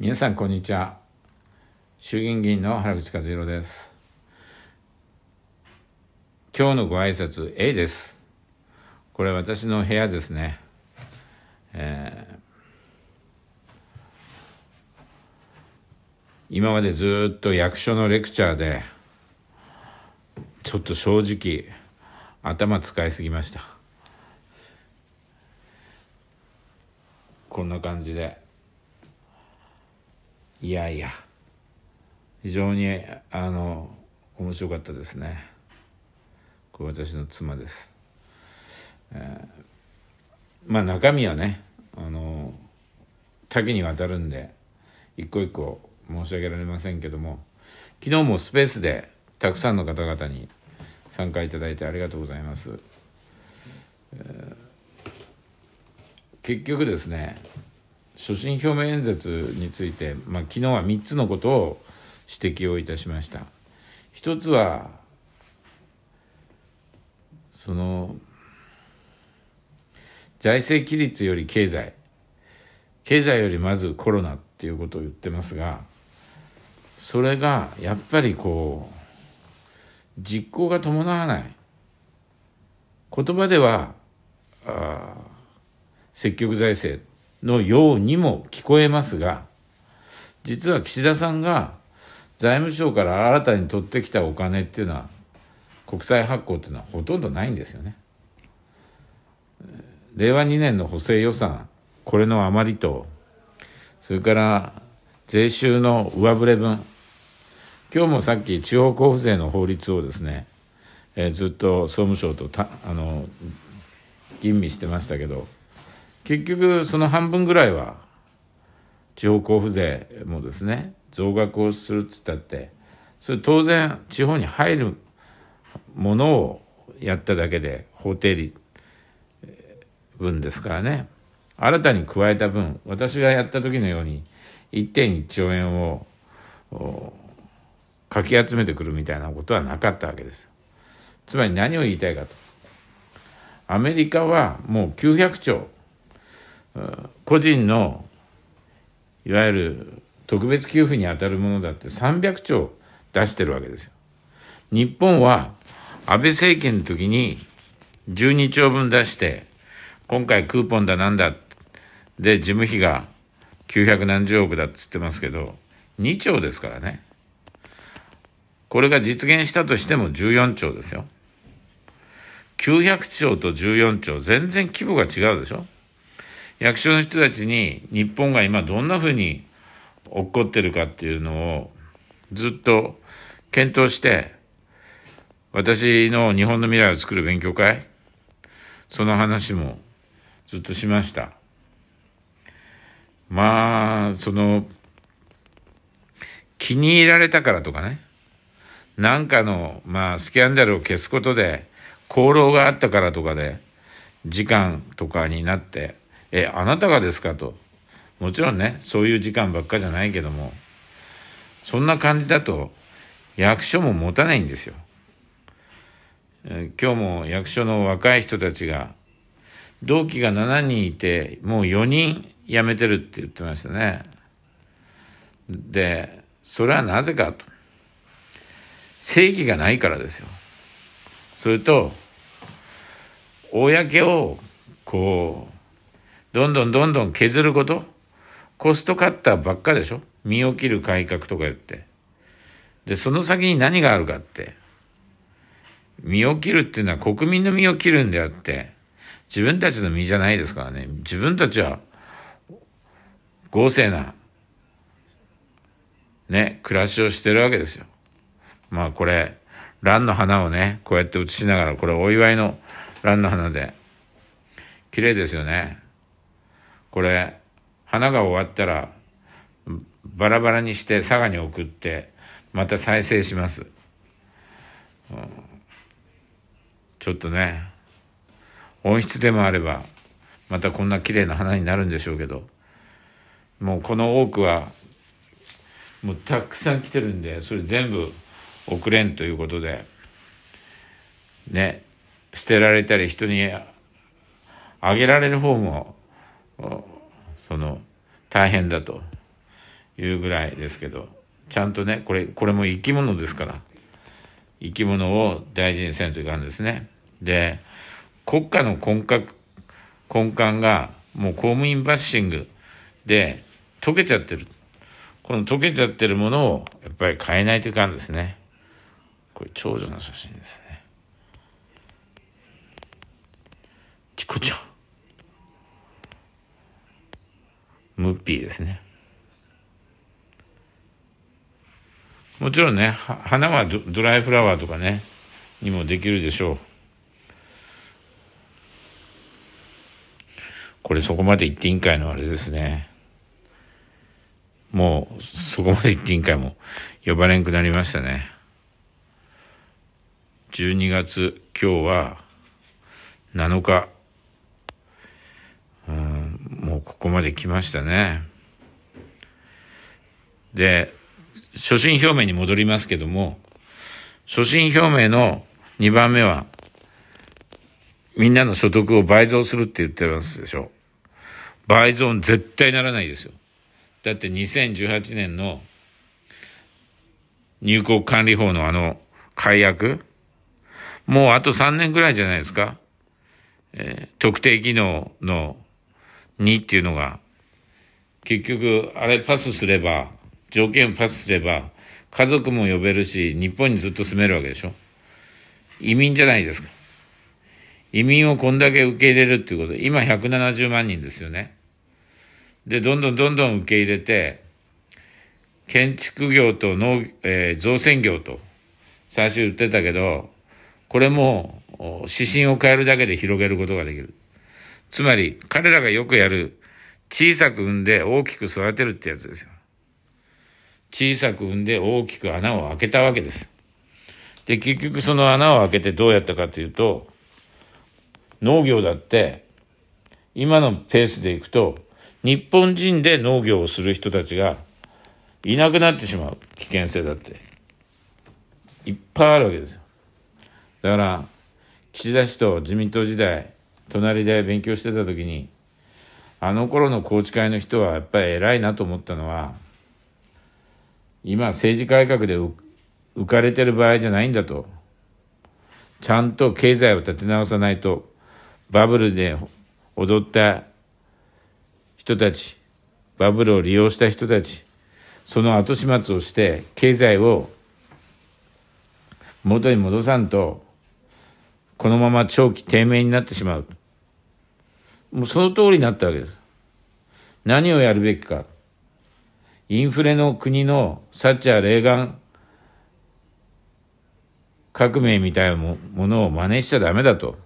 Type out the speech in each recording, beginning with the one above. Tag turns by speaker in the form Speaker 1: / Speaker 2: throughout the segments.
Speaker 1: 皆さんこんにちは衆議院議員の原口和弘です今日のご挨拶 A ですこれ私の部屋ですねえー今までずっと役所のレクチャーでちょっと正直頭使いすぎましたこんな感じでいやいや、非常に、あの、面白かったですね。これ私の妻です。えー、まあ中身はね、あの、多岐にわたるんで、一個一個申し上げられませんけども、昨日もスペースでたくさんの方々に参加いただいてありがとうございます。えー、結局ですね所信表明演説について、まあ、昨日は3つのことを指摘をいたしました一つはその財政規律より経済経済よりまずコロナっていうことを言ってますがそれがやっぱりこう実行が伴わない言葉では積極財政のようにも聞こえますが、実は岸田さんが財務省から新たに取ってきたお金っていうのは、国債発行っていうのはほとんどないんですよね。令和2年の補正予算、これの余りと、それから税収の上振れ分、今日もさっき地方交付税の法律をですね、えー、ずっと総務省とたあの吟味してましたけど結局その半分ぐらいは地方交付税もですね増額をするっつったってそれ当然地方に入るものをやっただけで法定理分ですからね新たに加えた分私がやった時のように1.1兆円をかき集めてくるみたいなことはなかったわけですつまり何を言いたいかとアメリカはもう900兆個人のいわゆる特別給付に当たるものだって300兆出してるわけですよ。日本は安倍政権の時に12兆分出して、今回クーポンだなんだ、で事務費が900何十億だっつってますけど、2兆ですからね。これが実現したとしても14兆ですよ。900兆と14兆、全然規模が違うでしょ役所の人たちに日本が今どんなふうに起こってるかっていうのをずっと検討して、私の日本の未来を作る勉強会、その話もずっとしました。まあ、その、気に入られたからとかね、なんかの、まあ、スキャンダルを消すことで、功労があったからとかで、時間とかになって、えあなたがですかと。もちろんね、そういう時間ばっかじゃないけども、そんな感じだと、役所も持たないんですよ。え今日も役所の若い人たちが、同期が7人いて、もう4人辞めてるって言ってましたね。で、それはなぜかと。正義がないからですよ。それと、公をこう、どんどんどんどん削ること。コストカッターばっかでしょ身を切る改革とか言って。で、その先に何があるかって。身を切るっていうのは国民の身を切るんであって、自分たちの身じゃないですからね。自分たちは、豪勢な、ね、暮らしをしてるわけですよ。まあこれ、蘭の花をね、こうやって写しながら、これお祝いの蘭の花で、綺麗ですよね。これ、花が終わったら、バラバラにして佐賀に送って、また再生します。ちょっとね、温室でもあれば、またこんな綺麗な花になるんでしょうけど、もうこの多くは、もうたくさん来てるんで、それ全部送れんということで、ね、捨てられたり人にあげられる方もその大変だというぐらいですけどちゃんとねこれこれも生き物ですから生き物を大事にせんといかんですね。で国家の根幹根幹がもう公務員バッシングで溶けちゃってる。この溶けちゃってるものをやっぱり変えないといかんですね。これ長女の写真ですね。チコちゃん。m p ですね。もちろんね、花はドライフラワーとかね、にもできるでしょう。これそこまで言っていいんかいのあれですね。もう、そこまで言っていいんかいも呼ばれんくなりましたね。12月、今日は7日。ここまで来ましたね。で、所信表明に戻りますけども、所信表明の2番目は、みんなの所得を倍増するって言ってますでしょ。倍増絶対ならないですよ。だって2018年の入国管理法のあの改悪、もうあと3年ぐらいじゃないですか。えー、特定技能の2っていうのが、結局、あれパスすれば、条件をパスすれば、家族も呼べるし、日本にずっと住めるわけでしょ。移民じゃないですか。移民をこんだけ受け入れるっていうこと、今170万人ですよね。で、どんどんどんどん受け入れて、建築業と農、えー、造船業と、最初言ってたけど、これも指針を変えるだけで広げることができる。つまり、彼らがよくやる、小さく産んで大きく育てるってやつですよ。小さく産んで大きく穴を開けたわけです。で、結局その穴を開けてどうやったかというと、農業だって、今のペースでいくと、日本人で農業をする人たちがいなくなってしまう危険性だって、いっぱいあるわけですよ。だから、岸田氏と自民党時代、隣で勉強してた時にあの頃の宏池会の人はやっぱり偉いなと思ったのは今政治改革で浮かれてる場合じゃないんだとちゃんと経済を立て直さないとバブルで踊った人たちバブルを利用した人たちその後始末をして経済を元に戻さんとこのまま長期低迷になってしまう。もうその通りになったわけです。何をやるべきか。インフレの国のサッチャー・レーガン革命みたいなものを真似しちゃダメだと。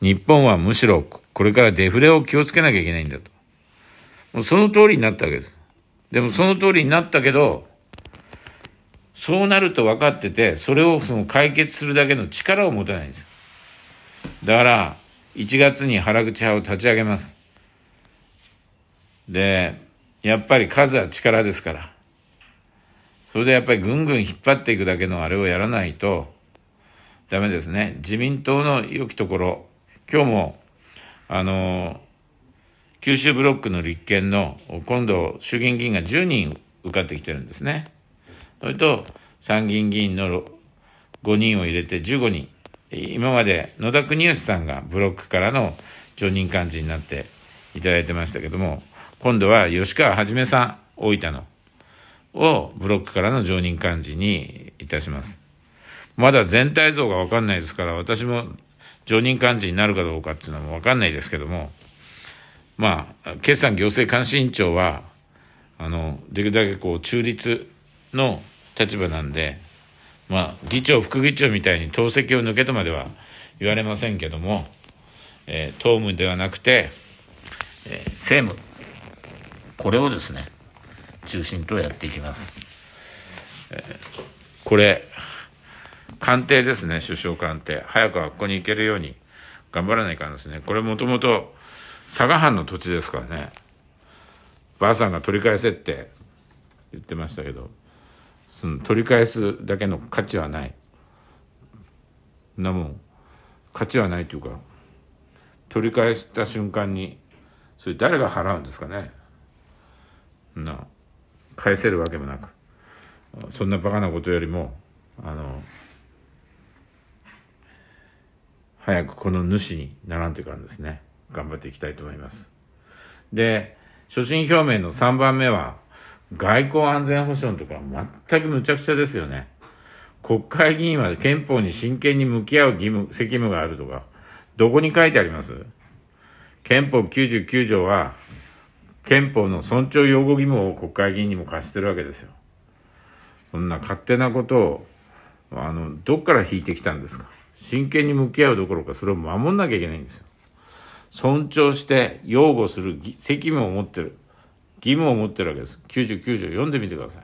Speaker 1: 日本はむしろこれからデフレを気をつけなきゃいけないんだと。もうその通りになったわけです。でもその通りになったけど、そうなると分かってて、それをその解決するだけの力を持たないんです。だから、1月に原口派を立ち上げます。で、やっぱり数は力ですから。それでやっぱりぐんぐん引っ張っていくだけのあれをやらないとダメですね。自民党の良きところ、今日も、あの、九州ブロックの立憲の、今度衆議院議員が10人受かってきてるんですね。それと、参議院議員の5人を入れて15人。今まで野田国義さんがブロックからの常任幹事になっていただいてましたけども、今度は吉川はじめさん、大分の、をブロックからの常任幹事にいたします。まだ全体像がわかんないですから、私も常任幹事になるかどうかっていうのもわかんないですけども、まあ、決算行政監視委員長は、あの、できるだけこう、中立の立場なんで、まあ、議長、副議長みたいに党籍を抜けとまでは言われませんけども、えー、党務ではなくて、えー、政務、これをですね、中心とやっていきます。えー、これ、官邸ですね、首相官邸。早くはここに行けるように頑張らないからですね。これもともと佐賀藩の土地ですからね。ばあさんが取り返せって言ってましたけど。その取り返すだけの価値はないなもん価値はないというか取り返した瞬間にそれ誰が払うんですかねな返せるわけもなくそんなバカなことよりもあの早くこの主にならんというかんですね頑張っていきたいと思いますで所信表明の3番目は外交安全保障のところは全く無茶苦茶ですよね。国会議員は憲法に真剣に向き合う義務、責務があるとか、どこに書いてあります憲法99条は、憲法の尊重擁護義務を国会議員にも課してるわけですよ。そんな勝手なことを、あの、どっから引いてきたんですか真剣に向き合うどころか、それを守んなきゃいけないんですよ。尊重して擁護する責務を持ってる。義務を持ってるわけです9 9条読んでみてください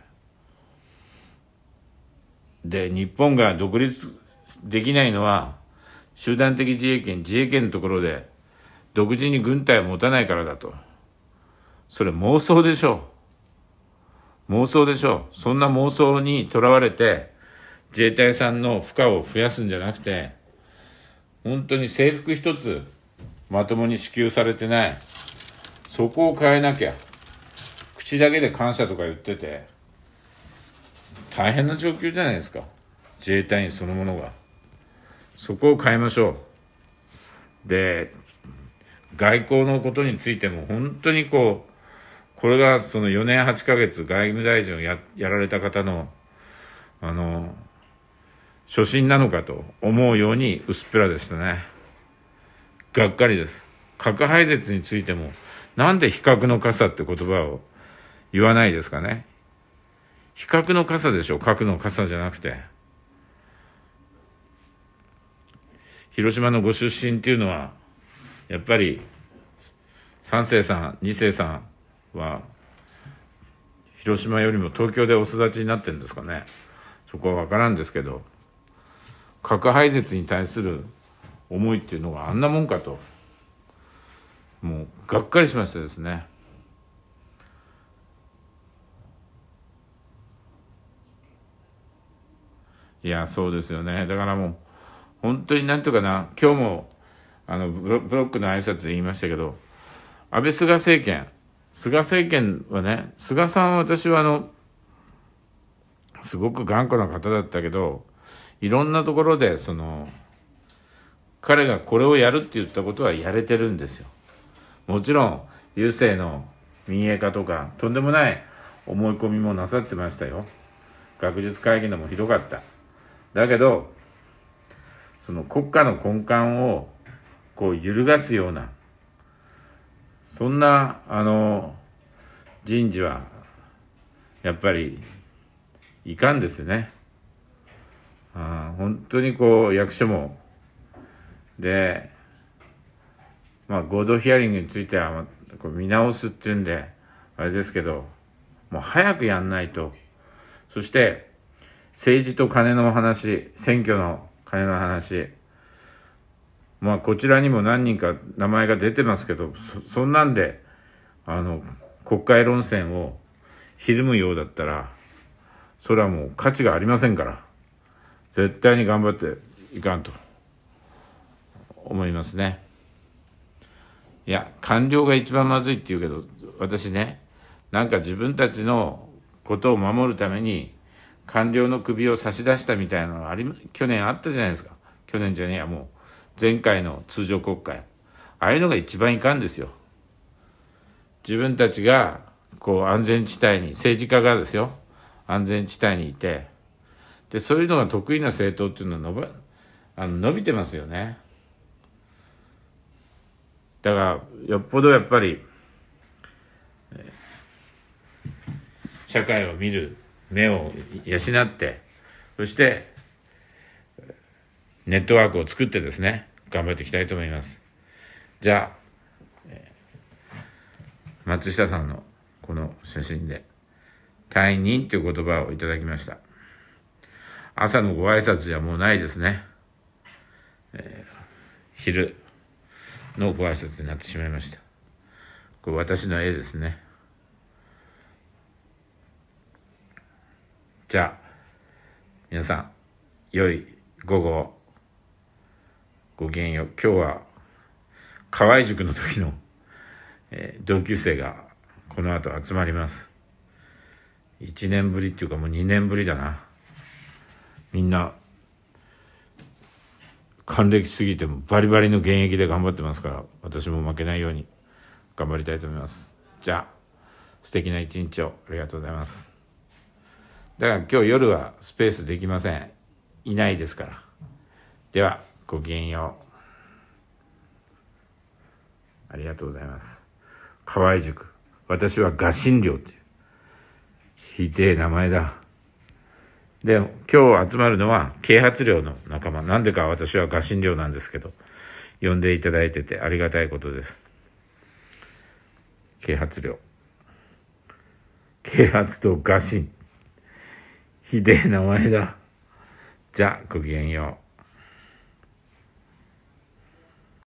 Speaker 1: で日本が独立できないのは集団的自衛権自衛権のところで独自に軍隊を持たないからだとそれ妄想でしょう妄想でしょうそんな妄想にとらわれて自衛隊さんの負荷を増やすんじゃなくて本当に制服一つまともに支給されてないそこを変えなきゃ口だけで感謝とか言ってて、大変な状況じゃないですか。自衛隊員そのものが。そこを変えましょう。で、外交のことについても本当にこう、これがその4年8ヶ月外務大臣をややられた方の、あの、初心なのかと思うように薄っぺらでしたね。がっかりです。核廃絶についても、なんで非核の傘って言葉を言わないですかね。比較の傘でしょ核の傘じゃなくて。広島のご出身っていうのは、やっぱり、三世さん、二世さんは、広島よりも東京でお育ちになってるんですかね。そこはわからんですけど、核廃絶に対する思いっていうのがあんなもんかと、もう、がっかりしましたですね。いや、そうですよね。だからもう、本当になんとかな、今日も、あのブロ、ックの挨拶で言いましたけど、安倍菅政権、菅政権はね、菅さんは私はあの、すごく頑固な方だったけど、いろんなところで、その、彼がこれをやるって言ったことはやれてるんですよ。もちろん、郵政の民営化とか、とんでもない思い込みもなさってましたよ。学術会議のもひどかった。だけど、その国家の根幹をこう揺るがすような、そんな、あの、人事は、やっぱり、いかんですね。あ本当にこう、役所も、で、まあ、合同ヒアリングについては、こう見直すっていうんで、あれですけど、もう早くやんないと。そして、政治と金の話、選挙の金の話、まあ、こちらにも何人か名前が出てますけど、そんなんで、あの、国会論戦をひるむようだったら、それはもう価値がありませんから、絶対に頑張っていかんと思いますね。いや、官僚が一番まずいって言うけど、私ね、なんか自分たちのことを守るために、官僚の首を差し出したみたいなのがあり去年あったじゃないですか去年じゃねえやもう前回の通常国会ああいうのが一番いかんですよ自分たちがこう安全地帯に政治家がですよ安全地帯にいてでそういうのが得意な政党っていうのは伸ばあの伸びてますよねだからよっぽどやっぱり社会を見る目を養ってそしてネットワークを作ってですね頑張っていきたいと思いますじゃあ松下さんのこの写真で退任という言葉をいただきました朝のご挨拶じゃもうないですね、えー、昼のご挨拶になってしまいましたこれ私の絵ですねじゃあ、皆さん、良い午後ごきげんよう。今日は、河合塾の時の、えー、同級生が、この後集まります。1年ぶりっていうかもう2年ぶりだな。みんな、還暦すぎてもバリバリの現役で頑張ってますから、私も負けないように頑張りたいと思います。じゃあ、素敵な一日をありがとうございます。だから今日夜はスペースできません。いないですから。では、ごきげんよう。ありがとうございます。河合塾。私は画心寮っていう。ひでえ名前だ。で、今日集まるのは啓発寮の仲間。なんでか私は画心寮なんですけど、呼んでいただいててありがたいことです。啓発寮。啓発と画心。ひでえ名前だ。じゃあ、ごきげんよう。